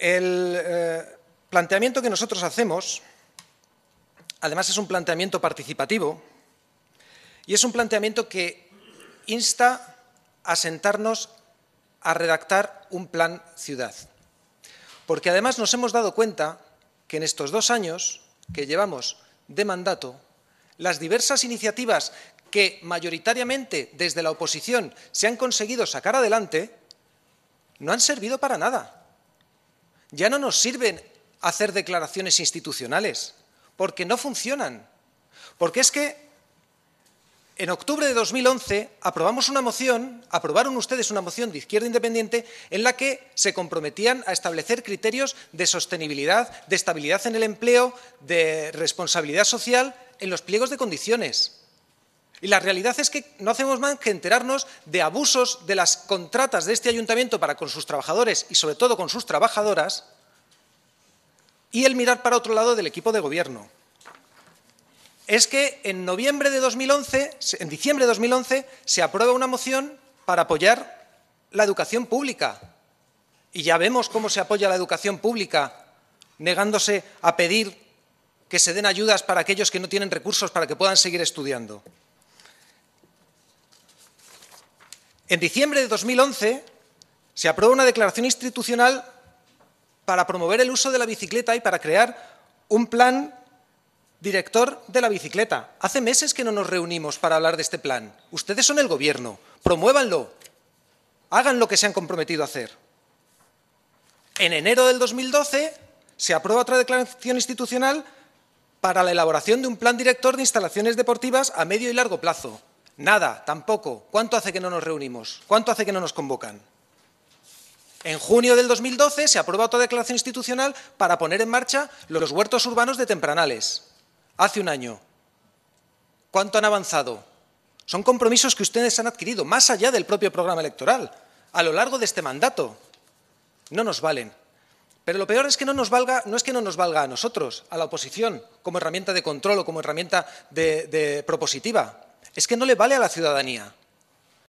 El eh, planteamiento que nosotros hacemos, además, es un planteamiento participativo y es un planteamiento que insta a sentarnos a redactar un plan ciudad. Porque además nos hemos dado cuenta que en estos dos años que llevamos de mandato, las diversas iniciativas que mayoritariamente desde la oposición se han conseguido sacar adelante no han servido para nada ya no nos sirven hacer declaraciones institucionales, porque no funcionan. Porque es que en octubre de 2011 aprobamos una moción, aprobaron ustedes una moción de izquierda independiente en la que se comprometían a establecer criterios de sostenibilidad, de estabilidad en el empleo, de responsabilidad social en los pliegos de condiciones. Y la realidad es que no hacemos más que enterarnos de abusos de las contratas de este ayuntamiento para con sus trabajadores y sobre todo con sus trabajadoras y el mirar para otro lado del equipo de gobierno. Es que en noviembre de 2011, en diciembre de 2011 se aprueba una moción para apoyar la educación pública. Y ya vemos cómo se apoya la educación pública negándose a pedir que se den ayudas para aquellos que no tienen recursos para que puedan seguir estudiando. En diciembre de 2011 se aprueba una declaración institucional para promover el uso de la bicicleta y para crear un plan director de la bicicleta. Hace meses que no nos reunimos para hablar de este plan. Ustedes son el gobierno. Promuévanlo. Hagan lo que se han comprometido a hacer. En enero del 2012 se aprueba otra declaración institucional para la elaboración de un plan director de instalaciones deportivas a medio y largo plazo. Nada, tampoco. ¿Cuánto hace que no nos reunimos? ¿Cuánto hace que no nos convocan? En junio del 2012 se aprobó toda declaración institucional para poner en marcha los huertos urbanos de Tempranales. Hace un año. ¿Cuánto han avanzado? Son compromisos que ustedes han adquirido más allá del propio programa electoral, a lo largo de este mandato. No nos valen. Pero lo peor es que no nos valga, no es que no nos valga a nosotros, a la oposición, como herramienta de control o como herramienta de propositiva es que no le vale a la ciudadanía.